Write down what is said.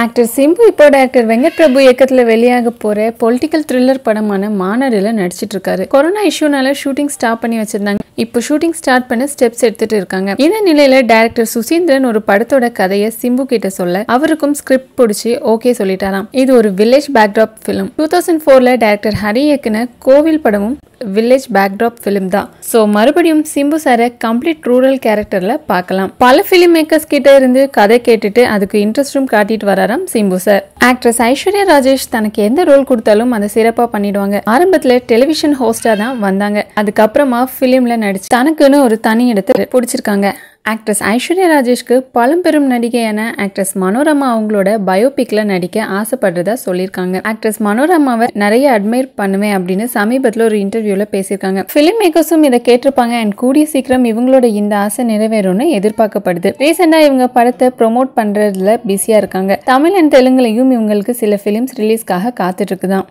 actor Simbu இப்போ director Venkat பிரபு இயக்கத்தில் வெளியாக போகிற பொலிட்டிக்கல் த்ரில்லர் படமான மாநாடுல நடிச்சிட்டு இருக்காரு கொரோனா இஷ்யூனால ஷூட்டிங் ஸ்டாப் பண்ணி வச்சிருந்தாங்க இப்போ ஷூட்டிங் ஸ்டார்ட் பண்ண ஸ்டெப்ஸ் எடுத்துட்டு இருக்காங்க இந்த நிலையில டேரக்டர் சுசீந்திரன் ஒரு படத்தோட கதையை சிம்பு கிட்ட சொல்ல அவருக்கும் ஸ்கிரிப்ட் பிடிச்சி ஓகே சொல்லிட்டாராம் இது ஒரு village backdrop film two thousand ஃபோர்ல டேரக்டர் ஹரி இயக்குன கோவில் படமும் வில்லேஜ் பேக்ட்ராப் ஃபிலிம் தான் ஸோ மறுபடியும் சிம்பு சாரை கம்ப்ளீட் ரூரல் கேரக்டரில் பார்க்கலாம் பல ஃபிலிம் மேக்கர்ஸ் கிட்ட இருந்து கதை கேட்டுட்டு அதுக்கு இன்ட்ரெஸ்டும் காட்டிட்டு வராராம் சிம்பு சார் ஆக்ட்ரஸ் ஐஸ்வர்யா ராஜேஷ் தனக்கு எந்த ரோல் கொடுத்தாலும் அதை சிறப்பாக பண்ணிடுவாங்க ஆரம்பத்தில் டெலிவிஷன் ஹோஸ்டாக தான் வந்தாங்க அதுக்கப்புறமா ஃபிலிமில் நடிச்சு தனக்குன்னு ஒரு தனி இடத்தை பிடிச்சிருக்காங்க ஆக்ட்ரஸ் ஐஸ்வர்யா ராஜேஷ்க்கு பழம்பெரும் நடிகையான ஆக்ட்ரஸ் மனோரமா அவங்களோட பயோபிக்ல நடிக்க ஆசைப்படுறதா சொல்லியிருக்காங்க ஆக்ட்ரஸ் மனோரமாவை நிறைய அட்மைர் பண்ணுவேன் அப்படின்னு சமீபத்தில் ஒரு இன்டர்வியூவில் பேசியிருக்காங்க ஃபிலிம் மேக்கர்ஸும் இதை கேட்டிருப்பாங்க அண்ட் கூடிய சீக்கிரம் இவங்களோட இந்த ஆசை நிறைவேறும்னு எதிர்பார்க்கப்படுது ரீசெண்டாக இவங்க படத்தை ப்ரொமோட் பண்றதுல பிஸியாக இருக்காங்க தமிழ் அண்ட் தெலுங்குலையும் இவங்களுக்கு சில ஃபிலிம்ஸ் ரிலீஸ்க்காக காத்துட்டு இருக்குதான்